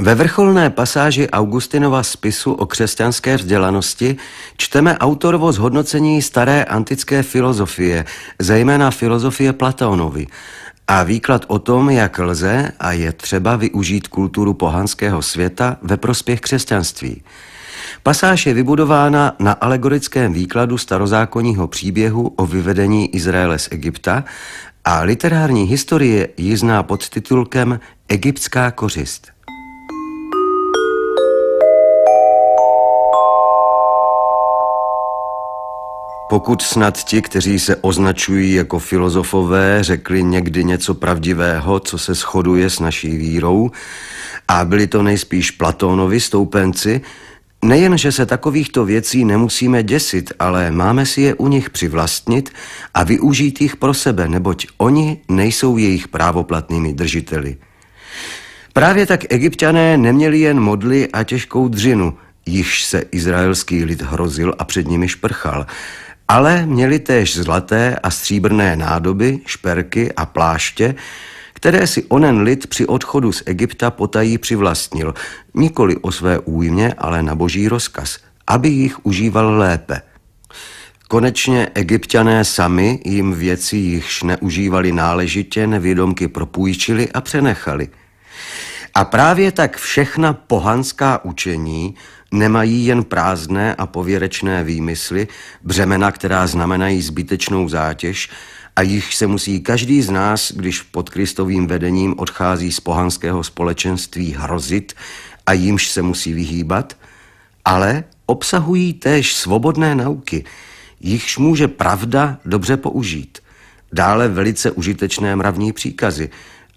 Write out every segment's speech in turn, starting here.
Ve vrcholné pasáži Augustinova spisu o křesťanské vzdělanosti čteme autorovo zhodnocení staré antické filozofie, zejména filozofie Platónovy, a výklad o tom, jak lze a je třeba využít kulturu pohanského světa ve prospěch křesťanství. Pasáž je vybudována na alegorickém výkladu starozákonního příběhu o vyvedení Izraele z Egypta a literární historie ji zná pod titulkem Egyptská kořist. Pokud snad ti, kteří se označují jako filozofové, řekli někdy něco pravdivého, co se shoduje s naší vírou, a byli to nejspíš Platónovi stoupenci, Nejen, že se takovýchto věcí nemusíme děsit, ale máme si je u nich přivlastnit a využít jich pro sebe, neboť oni nejsou jejich právoplatnými držiteli. Právě tak egyptiané neměli jen modly a těžkou dřinu, jichž se izraelský lid hrozil a před nimi šprchal – ale měli též zlaté a stříbrné nádoby, šperky a pláště, které si onen lid při odchodu z Egypta potají přivlastnil, nikoli o své újmě, ale na boží rozkaz, aby jich užíval lépe. Konečně egyptiané sami jim věci, jichž neužívali náležitě, nevědomky propůjčili a přenechali. A právě tak všechna pohanská učení nemají jen prázdné a pověrečné výmysly, břemena, která znamenají zbytečnou zátěž, a jich se musí každý z nás, když pod kristovým vedením odchází z pohanského společenství hrozit a jimž se musí vyhýbat, ale obsahují též svobodné nauky, jichž může pravda dobře použít, dále velice užitečné mravní příkazy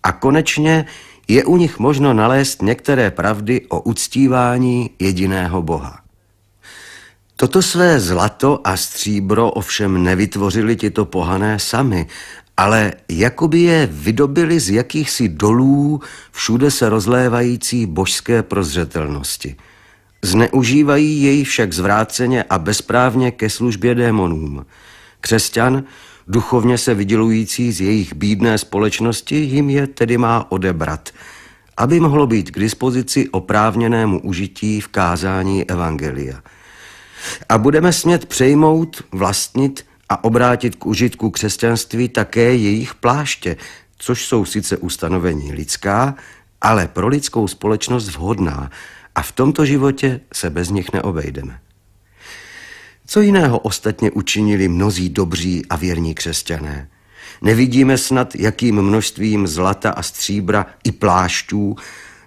a konečně je u nich možno nalézt některé pravdy o uctívání jediného Boha. Toto své zlato a stříbro ovšem nevytvořili tito pohané sami, ale jakoby je vydobili z jakýchsi dolů všude se rozlévající božské prozřetelnosti. Zneužívají jej však zvráceně a bezprávně ke službě démonům. Křesťan duchovně se vydělující z jejich bídné společnosti, jim je tedy má odebrat, aby mohlo být k dispozici oprávněnému užití v kázání Evangelia. A budeme smět přejmout, vlastnit a obrátit k užitku křesťanství také jejich pláště, což jsou sice ustanovení lidská, ale pro lidskou společnost vhodná a v tomto životě se bez nich neobejdeme. Co jiného ostatně učinili mnozí dobří a věrní křesťané? Nevidíme snad, jakým množstvím zlata a stříbra i plášťů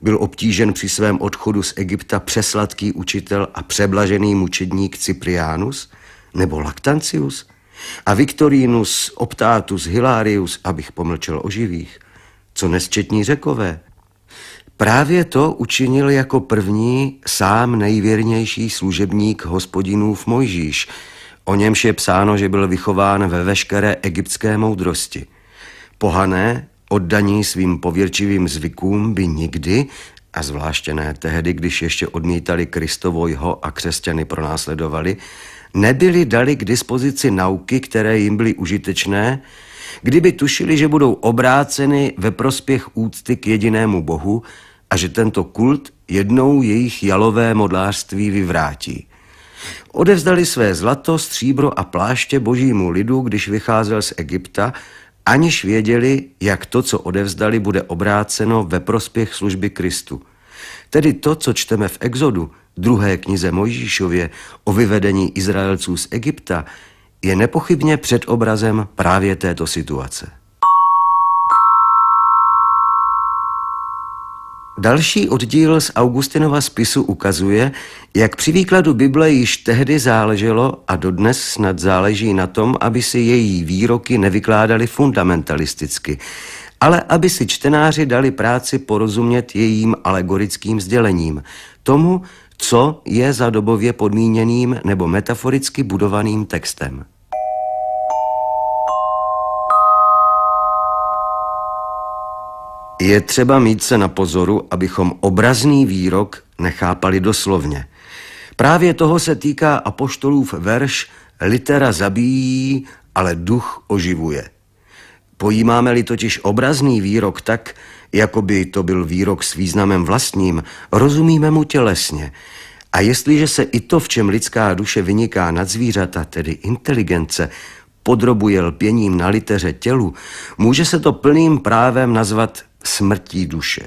byl obtížen při svém odchodu z Egypta přesladký učitel a přeblažený mučedník Cyprianus nebo Lactantius a Victorinus, Optatus, Hilarius, abych pomlčel o živých, co nesčetní řekové, Právě to učinil jako první sám nejvěrnější služebník hospodinův Mojžíš, o němž je psáno, že byl vychován ve veškeré egyptské moudrosti. Pohané, oddaní svým pověrčivým zvykům by nikdy, a zvláště ne tehdy, když ještě odmítali Kristovo jeho a křesťany pronásledovali, nebyli dali k dispozici nauky, které jim byly užitečné, kdyby tušili, že budou obráceny ve prospěch úcty k jedinému Bohu že tento kult jednou jejich jalové modlářství vyvrátí. Odevzdali své zlato, stříbro a pláště božímu lidu, když vycházel z Egypta, aniž věděli, jak to, co odevzdali, bude obráceno ve prospěch služby Kristu. Tedy to, co čteme v Exodu, druhé knize Mojžíšově o vyvedení Izraelců z Egypta, je nepochybně předobrazem právě této situace. Další oddíl z Augustinova spisu ukazuje, jak při výkladu Bible již tehdy záleželo a dodnes snad záleží na tom, aby si její výroky nevykládaly fundamentalisticky, ale aby si čtenáři dali práci porozumět jejím alegorickým sdělením, tomu, co je za dobově podmíněným nebo metaforicky budovaným textem. Je třeba mít se na pozoru, abychom obrazný výrok nechápali doslovně. Právě toho se týká apoštolův verš Litera zabíjí, ale duch oživuje. Pojímáme-li totiž obrazný výrok tak, jako by to byl výrok s významem vlastním, rozumíme mu tělesně. A jestliže se i to, v čem lidská duše vyniká nad zvířata, tedy inteligence, podrobuje lpěním na liteře tělu, může se to plným právem nazvat smrtí duše.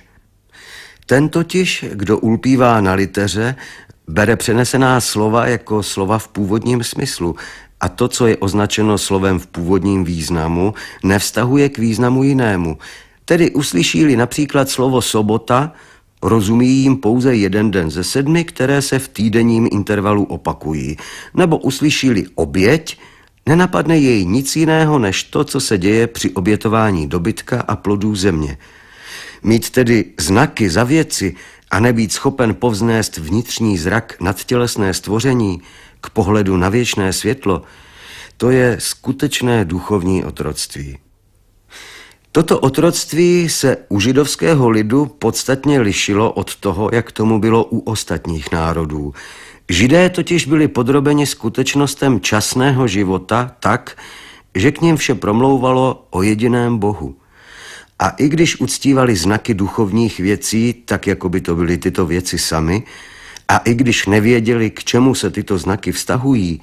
Ten totiž, kdo ulpívá na liteře, bere přenesená slova jako slova v původním smyslu a to, co je označeno slovem v původním významu, nevztahuje k významu jinému. Tedy uslyší-li například slovo sobota, rozumí jim pouze jeden den ze sedmi, které se v týdenním intervalu opakují, nebo uslyší-li oběť, nenapadne jej nic jiného než to, co se děje při obětování dobytka a plodů země – Mít tedy znaky za věci a nebýt schopen povznést vnitřní zrak nad tělesné stvoření k pohledu na věčné světlo, to je skutečné duchovní otroctví. Toto otroctví se u židovského lidu podstatně lišilo od toho, jak tomu bylo u ostatních národů. Židé totiž byli podrobeni skutečnostem časného života tak, že k ním vše promlouvalo o jediném bohu – a i když uctívali znaky duchovních věcí, tak jako by to byly tyto věci sami, a i když nevěděli, k čemu se tyto znaky vztahují,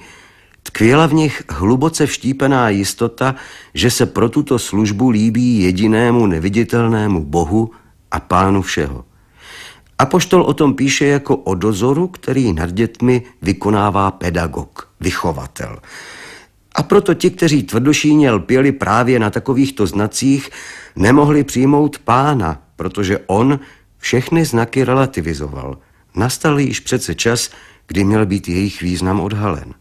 tkvěla v nich hluboce vštípená jistota, že se pro tuto službu líbí jedinému neviditelnému Bohu a Pánu všeho. Apoštol o tom píše jako o dozoru, který nad dětmi vykonává pedagog, vychovatel. A proto ti, kteří tvrdošíně lpěli právě na takovýchto znacích, nemohli přijmout pána, protože on všechny znaky relativizoval. Nastal již přece čas, kdy měl být jejich význam odhalen.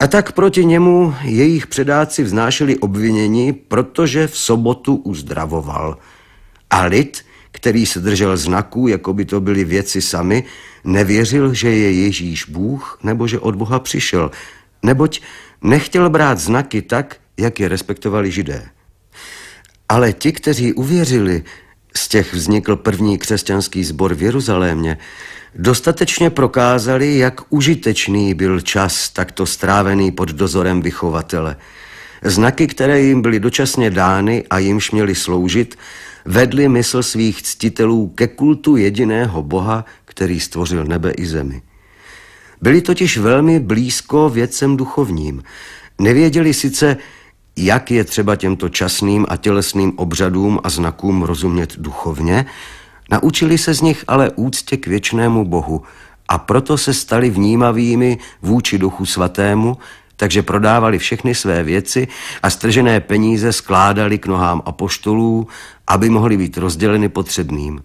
A tak proti němu jejich předáci vznášeli obvinění, protože v sobotu uzdravoval. A lid, který se držel znaků, jako by to byly věci sami, nevěřil, že je Ježíš Bůh nebo že od Boha přišel, neboť nechtěl brát znaky tak, jak je respektovali židé. Ale ti, kteří uvěřili, z těch vznikl první křesťanský sbor v Jeruzalémě, dostatečně prokázali, jak užitečný byl čas takto strávený pod dozorem vychovatele. Znaky, které jim byly dočasně dány a jimž měly sloužit, vedly mysl svých ctitelů ke kultu jediného Boha, který stvořil nebe i zemi. Byli totiž velmi blízko věcem duchovním. Nevěděli sice, jak je třeba těmto časným a tělesným obřadům a znakům rozumět duchovně, naučili se z nich ale úctě k věčnému Bohu a proto se stali vnímavými vůči Duchu Svatému, takže prodávali všechny své věci a stržené peníze skládali k nohám apoštolů, aby mohly být rozděleny potřebným.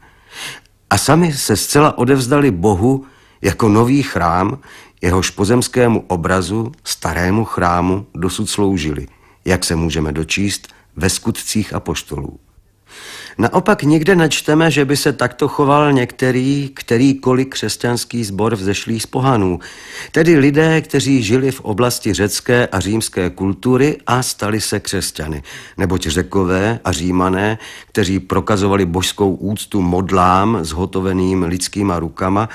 A sami se zcela odevzdali Bohu jako nový chrám, jehož pozemskému obrazu starému chrámu dosud sloužili, jak se můžeme dočíst ve skutcích apoštolů. Naopak někde načteme, že by se takto choval některý, kterýkoliv křesťanský sbor vzešlý z pohanů, tedy lidé, kteří žili v oblasti řecké a římské kultury a stali se křesťany, neboť řekové a římané, kteří prokazovali božskou úctu modlám zhotoveným lidskýma rukama,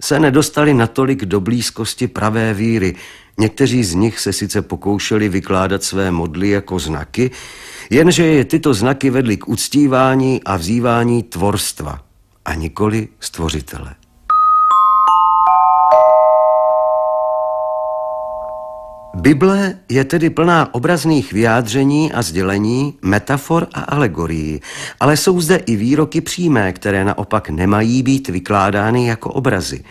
se nedostali natolik do blízkosti pravé víry, Někteří z nich se sice pokoušeli vykládat své modly jako znaky, jenže je tyto znaky vedly k uctívání a vzývání tvorstva a nikoli stvořitele. Bible je tedy plná obrazných vyjádření a sdělení, metafor a alegorií, ale jsou zde i výroky přímé, které naopak nemají být vykládány jako obrazy.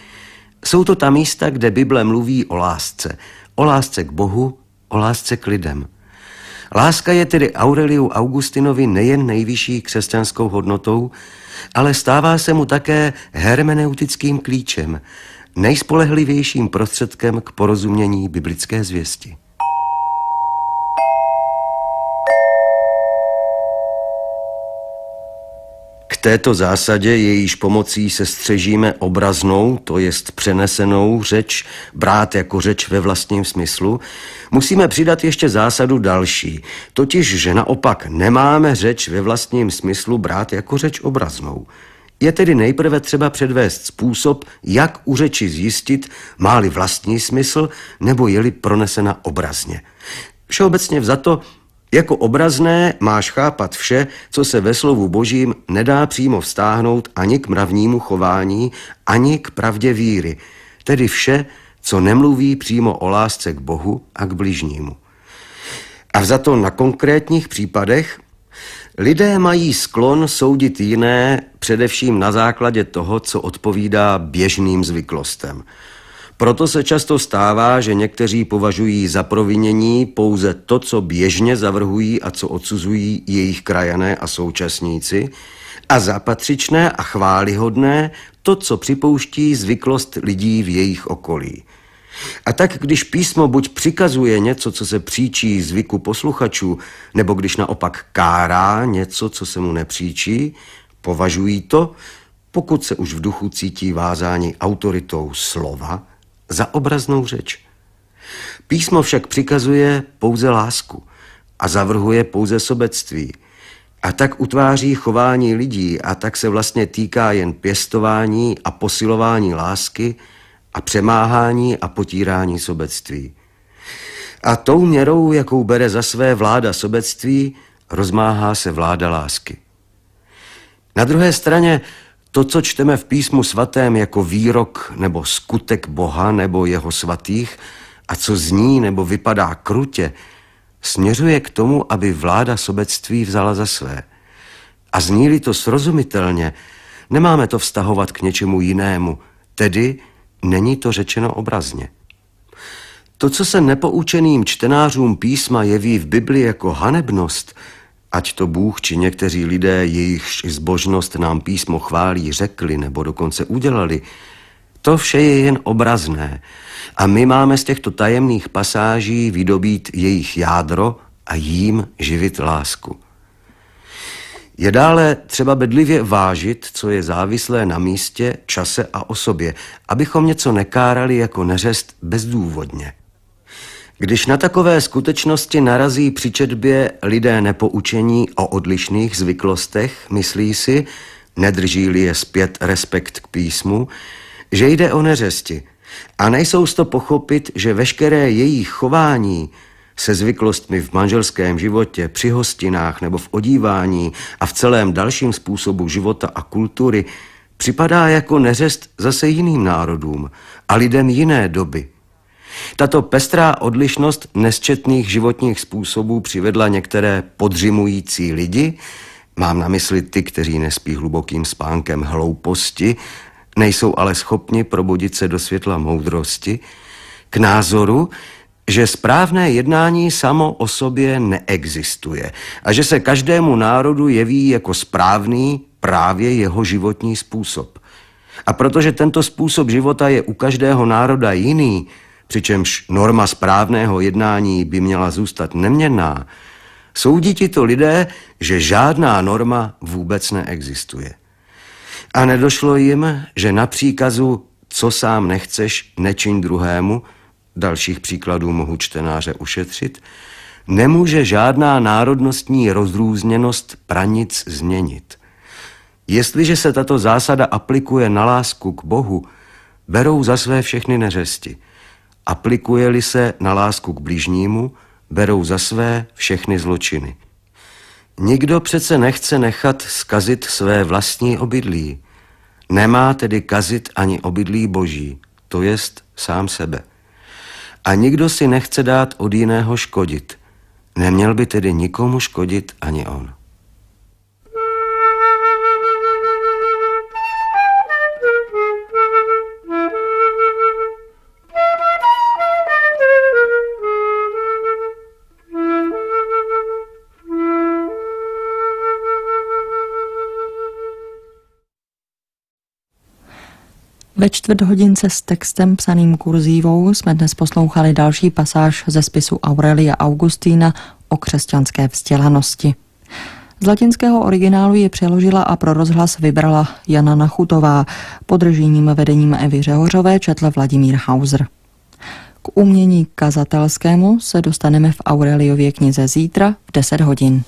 Jsou to ta místa, kde Bible mluví o lásce, o lásce k Bohu, o lásce k lidem. Láska je tedy Aureliu Augustinovi nejen nejvyšší křesťanskou hodnotou, ale stává se mu také hermeneutickým klíčem, nejspolehlivějším prostředkem k porozumění biblické zvěsti. této zásadě, jejíž pomocí se střežíme obraznou, to jest přenesenou řeč, brát jako řeč ve vlastním smyslu, musíme přidat ještě zásadu další, totiž, že naopak nemáme řeč ve vlastním smyslu brát jako řeč obraznou. Je tedy nejprve třeba předvést způsob, jak u řeči zjistit, má-li vlastní smysl nebo je-li pronesena obrazně. Všeobecně vzato jako obrazné máš chápat vše, co se ve slovu božím nedá přímo vztáhnout ani k mravnímu chování, ani k pravdě víry, tedy vše, co nemluví přímo o lásce k Bohu a k bližnímu. A za to na konkrétních případech lidé mají sklon soudit jiné především na základě toho, co odpovídá běžným zvyklostem. Proto se často stává, že někteří považují za provinění pouze to, co běžně zavrhují a co odsuzují jejich krajané a současníci, a za patřičné a chválihodné to, co připouští zvyklost lidí v jejich okolí. A tak, když písmo buď přikazuje něco, co se příčí zvyku posluchačů, nebo když naopak kárá něco, co se mu nepříčí, považují to, pokud se už v duchu cítí vázáni autoritou slova, za obraznou řeč. Písmo však přikazuje pouze lásku a zavrhuje pouze sobectví. A tak utváří chování lidí a tak se vlastně týká jen pěstování a posilování lásky a přemáhání a potírání sobectví. A tou měrou, jakou bere za své vláda sobectví, rozmáhá se vláda lásky. Na druhé straně to, co čteme v písmu svatém jako výrok nebo skutek Boha nebo jeho svatých a co zní nebo vypadá krutě, směřuje k tomu, aby vláda sobectví vzala za své. A zní to srozumitelně, nemáme to vztahovat k něčemu jinému, tedy není to řečeno obrazně. To, co se nepoučeným čtenářům písma jeví v Bibli jako hanebnost – Ať to Bůh či někteří lidé, jejichž zbožnost nám písmo chválí, řekli nebo dokonce udělali, to vše je jen obrazné a my máme z těchto tajemných pasáží vydobít jejich jádro a jím živit lásku. Je dále třeba bedlivě vážit, co je závislé na místě, čase a osobě, abychom něco nekárali jako neřest bezdůvodně. Když na takové skutečnosti narazí při četbě lidé nepoučení o odlišných zvyklostech, myslí si, nedrží-li je zpět respekt k písmu, že jde o neřesti a nejsou to pochopit, že veškeré jejich chování se zvyklostmi v manželském životě, při hostinách nebo v odívání a v celém dalším způsobu života a kultury připadá jako neřest zase jiným národům a lidem jiné doby – tato pestrá odlišnost nesčetných životních způsobů přivedla některé podřimující lidi, mám na mysli ty, kteří nespí hlubokým spánkem hlouposti, nejsou ale schopni probudit se do světla moudrosti, k názoru, že správné jednání samo o sobě neexistuje a že se každému národu jeví jako správný právě jeho životní způsob. A protože tento způsob života je u každého národa jiný, přičemž norma správného jednání by měla zůstat neměnná, soudí ti to lidé, že žádná norma vůbec neexistuje. A nedošlo jim, že na příkazu co sám nechceš, nečiň druhému, dalších příkladů mohu čtenáře ušetřit, nemůže žádná národnostní rozrůzněnost pranic změnit. Jestliže se tato zásada aplikuje na lásku k Bohu, berou za své všechny neřesti – aplikuje-li se na lásku k blížnímu, berou za své všechny zločiny. Nikdo přece nechce nechat skazit své vlastní obydlí. Nemá tedy kazit ani obydlí boží, to jest sám sebe. A nikdo si nechce dát od jiného škodit. Neměl by tedy nikomu škodit ani on. Ve čtvrt hodince s textem psaným kurzívou jsme dnes poslouchali další pasáž ze spisu Aurelia Augustína o křesťanské vzdělanosti. Z latinského originálu ji přeložila a pro rozhlas vybrala Jana Nachutová. Podržením vedením Evy Řehořové četl Vladimír Hauser. K umění kazatelskému se dostaneme v Aureliově knize zítra v 10 hodin.